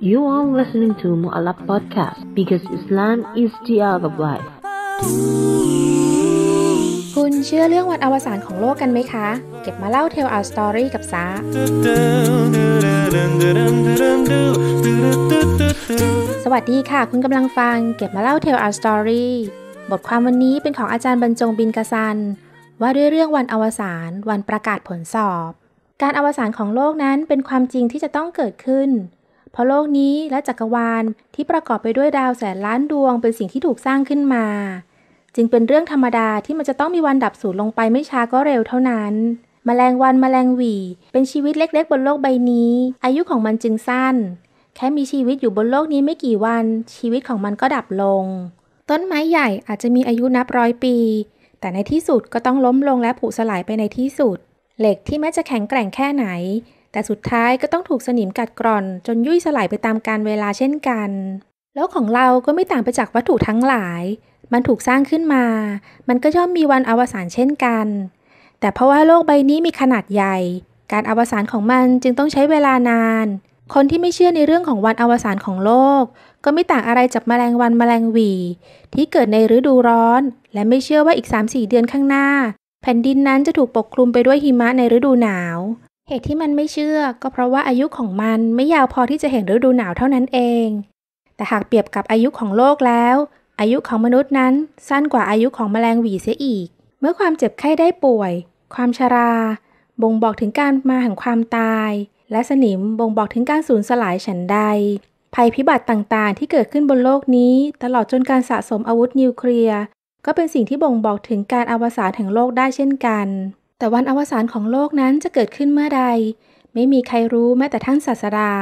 You are listening to Mu'alab Podcast because Islam is the art of life. คุณเชื่อเรื่องวันอวสานของโลกกันไหมคะ เก็บมาเล่าเทลเอาสตอรี่กับซาสวัสดีค่ะ คุณกำลังฟัง เก็บมาเล่าเทลเอาสตอรี่บทความวันนี้เป็นของอาจารย์บรรจงบินกระซัน ว่าด้วยเรื่องวันอวสานวันประกาศผลสอบการอวสานของโลกนั้นเป็นความจริงที่จะต้องเกิดขึ้น เพราะโลกนี้และจักรวาลที่ประกอบไปด้วยดาวแสนล้านดวง เป็นสิ่งที่ถูกสร้างขึ้นมา จึงเป็นเรื่องธรรมดาที่มันจะต้องมีวันดับสูญลงไปไม่ช้าก็เร็วเท่านั้นมแมลงวันมแมลงหวีเป็นชีวิตเล็กๆบนโลกใบนี้ อายุของมันจึงสั้น แค่มีชีวิตอยู่บนโลกนี้ไม่กี่วัน ชีวิตของมันก็ดับลง ต้นไม้ใหญ่อาจจะมีอายุนับร้อยปี แต่ในที่สุดก็ต้องล้มลงและผุสลายไปในที่สุดเหล็กที่แม้จะแข็งแกร่งแค่ไหน แต่สุดท้ายก็ต้องถูกสนิมกัดกร่อน จนยุ่ยสลายไปตามกาลเวลาเช่นกัน โลกของเราก็ไม่ต่างไปจากวัตถุทั้งหลาย มันถูกสร้างขึ้นมา มันก็ย่อมมีวันอวสานเช่นกัน แต่เพราะว่าโลกใบนี้มีขนาดใหญ่ การอวสานของมันจึงต้องใช้เวลานาน คนที่ไม่เชื่อในเรื่องของวันอวสานของโลก ก็ไม่ต่างอะไรจากแมลงวันแมลงวีที่เกิดในฤดูร้อน และไม่เชื่อว่าอีก3-4เดือนข้างหน้าแผ่นดินนั้นจะถูกปกคลุมไปด้วยหิมะในฤดูหนาว เหตุที่มันไม่เชื่อก็เพราะว่าอายุของมันไม่ยาวพอที่จะเห็นฤดูหนาวเท่านั้นเอง แต่หากเปรียบกับอายุของโลกแล้ว อายุของมนุษย์นั้นสั้นกว่าอายุของแมลงหวีเสียอีก เมื่อความเจ็บไข้ได้ป่วย ความชรา บ่งบอกถึงการมาแห่งความตาย และสนิมบ่งบอกถึงการสูญสลายฉันใด ภัยพิบัติต่างๆ ที่เกิดขึ้นบนโลกนี้ ตลอดจนการสะสมอาวุธนิวเคลียร์ก็เป็นสิ่งที่บ่งบอกถึงการอวสานแห่งโลกได้เช่นกัน แต่วันอวสานของโลกนั้นจะเกิดขึ้นเมื่อใด ไม่มีใครรู้แม้แต่ท่านศาสดา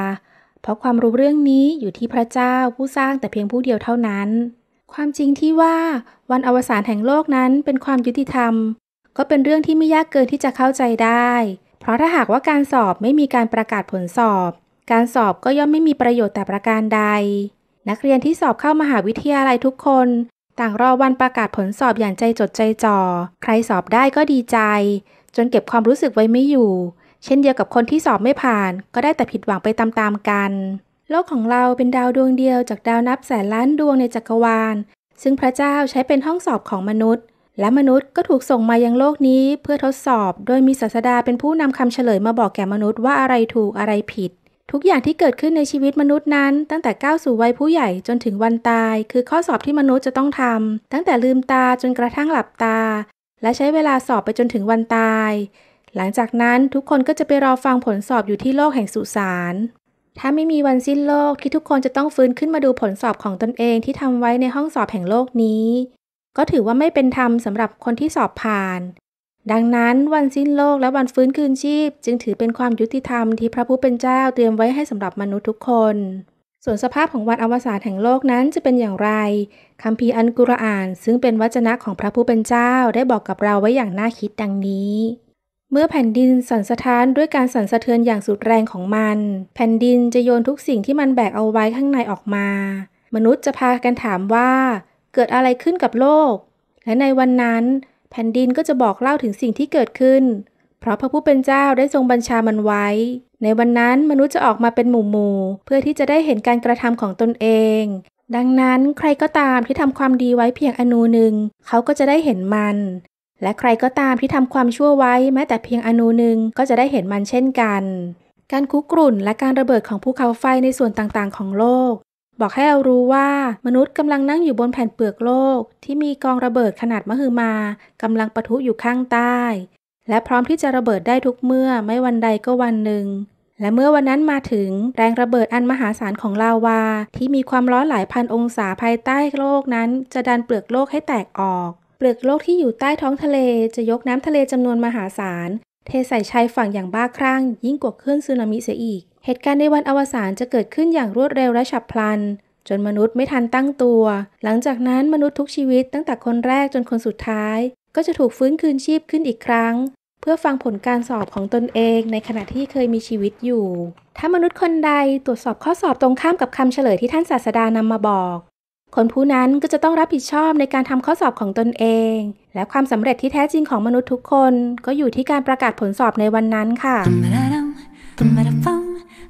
เพราะความรู้เรื่องนี้อยู่ที่พระเจ้าผู้สร้างแต่เพียงผู้เดียวเท่านั้น ความจริงที่ว่าวันอวสานแห่งโลกนั้นเป็นความยุติธรรม ก็เป็นเรื่องที่ไม่ยากเกินที่จะเข้าใจได้ เพราะถ้าหากว่าการสอบไม่มีการประกาศผลสอบ การสอบก็ย่อมไม่มีประโยชน์แต่ประการใด นักเรียนที่สอบเข้ามหาวิทยาลัยทุกคนต่างรอวันประกาศผลสอบอย่างใจจดใจจ่อ ใครสอบได้ก็ดีใจ จนเก็บความรู้สึกไว้ไม่อยู่ เช่นเดียวกับคนที่สอบไม่ผ่าน ก็ได้แต่ผิดหวังไปตามๆกัน โลกของเราเป็นดาวดวงเดียวจากดาวนับแสนล้านดวงในจักรวาล ซึ่งพระเจ้าใช้เป็นห้องสอบของมนุษย์ และมนุษย์ก็ถูกส่งมายังโลกนี้เพื่อทดสอบ โดยมีศาสดาเป็นผู้นำคำเฉลยมาบอกแก่มนุษย์ว่าอะไรถูกอะไรผิดทุกอย่างที่เกิดขึ้นในชีวิตมนุษย์นั้น ตั้งแต่ก้าวสู่วัยผู้ใหญ่จนถึงวันตาย คือข้อสอบที่มนุษย์จะต้องทำตั้งแต่ลืมตาจนกระทั่งหลับตา และใช้เวลาสอบไปจนถึงวันตาย หลังจากนั้นทุกคนก็จะไปรอฟังผลสอบอยู่ที่โลกแห่งสุสานถ้าไม่มีวันสิ้นโลกที่ทุกคนจะต้องฟื้นขึ้นมาดูผลสอบของตนเองที่ทำไว้ในห้องสอบแห่งโลกนี้ ก็ถือว่าไม่เป็นธรรมสำหรับคนที่สอบผ่านดังนั้นวันสิ้นโลกและวันฟื้นคืนชีพ จึงถือเป็นความยุติธรรมที่พระผู้เป็นเจ้าเตรียมไว้ให้สำหรับมนุษย์ทุกคน ส่วนสภาพของวันอวสานแห่งโลกนั้นจะเป็นอย่างไรคัมภีร์อันกุรอานซึ่งเป็นวจนะของพระผู้เป็นเจ้าได้บอกกับเราไว้อย่างน่าคิดดังนี้ เมื่อแผ่นดินสั่นสะท้านด้วยการสั่นสะเทือนอย่างสุดแรงของมัน แผ่นดินจะโยนทุกสิ่งที่มันแบกเอาไว้ข้างในออกมา มนุษย์จะพากันถามว่า เกิดอะไรขึ้นกับโลก และในวันนั้นแผ่นดินก็จะบอกเล่าถึงสิ่งที่เกิดขึ้น เพราะพระผู้เป็นเจ้าได้ทรงบัญชามันไว้ ในวันนั้นมนุษย์จะออกมาเป็นหมู่หมู่เพื่อที่จะได้เห็นการกระทำของตนเอง ดังนั้นใครก็ตามที่ทำความดีไว้เพียงอนูหนึ่ง เขาก็จะได้เห็นมัน และใครก็ตามที่ทำความชั่วไว้แม้แต่เพียงอนูหนึ่ง ก็จะได้เห็นมันเช่นกัน การคุกรุ่นและการระเบิดของภูเขาไฟในส่วนต่าง ๆ ของโลกบอกให้เรารู้ว่า มนุษย์กำลังนั่งอยู่บนแผ่นเปลือกโลก ที่มีกองระเบิดขนาดมหึมากำลังปะทุอยู่ข้างใต้ และพร้อมที่จะระเบิดได้ทุกเมื่อไม่วันใดก็วันหนึ่งและเมื่อวันนั้นมาถึงแรงระเบิดอันมหาศาลของลาวา ที่มีความร้อนหลายพันองศาภายใต้โลกนั้น จะดันเปลือกโลกให้แตกออก เปลือกโลกที่อยู่ใต้ท้องทะเลจะยกน้ำทะเลจำนวนมหาศาลเทใส่ชายฝั่งอย่างบ้าคลั่ง ยิ่งกว่าคลื่นสึนามิเสียอีกเหตุการณ์ในวันอวสานจะเกิดขึ้นอย่างรวดเร็วและฉับพลัน จนมนุษย์ไม่ทันตั้งตัว หลังจากนั้นมนุษย์ทุกชีวิตตั้งแต่คนแรกจนคนสุดท้าย ก็จะถูกฟื้นคืนชีพขึ้นอีกครั้ง เพื่อฟังผลการสอบของตนเองในขณะที่เคยมีชีวิตอยู่ ถ้ามนุษย์คนใดตรวจสอบข้อสอบตรงข้ามกับคำเฉลยที่ท่านศาสดานำมาบอกคนผู้นั้นก็จะต้องรับผิดชอบในการทำข้อสอบของตนเอง และความสำเร็จที่แท้จริงของมนุษย์ทุกคนก็อยู่ที่การประกาศผลสอบในวันนั้นค่ะ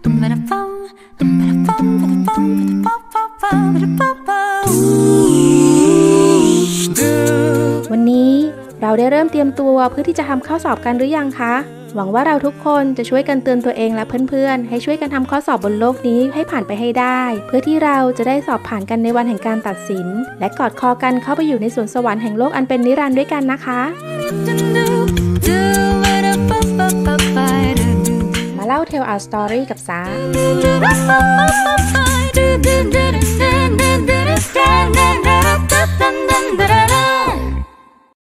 วันนี้เราได้เริ่มเตรียมตัวเพื่อที่จะทำข้อสอบกันหรือยังคะ หวังว่าเราทุกคนจะช่วยกันเตือนตัวเองและเพื่อนๆ ให้ช่วยกันทำข้อสอบบนโลกนี้ให้ผ่านไปให้ได้ เพื่อที่เราจะได้สอบผ่านกันในวันแห่งการตัดสิน และกอดคอกันเข้าไปอยู่ในสวนสวรรค์แห่งโลกอันเป็นนิรันดร์ด้วยกันนะคะ Tell Our Story กับซา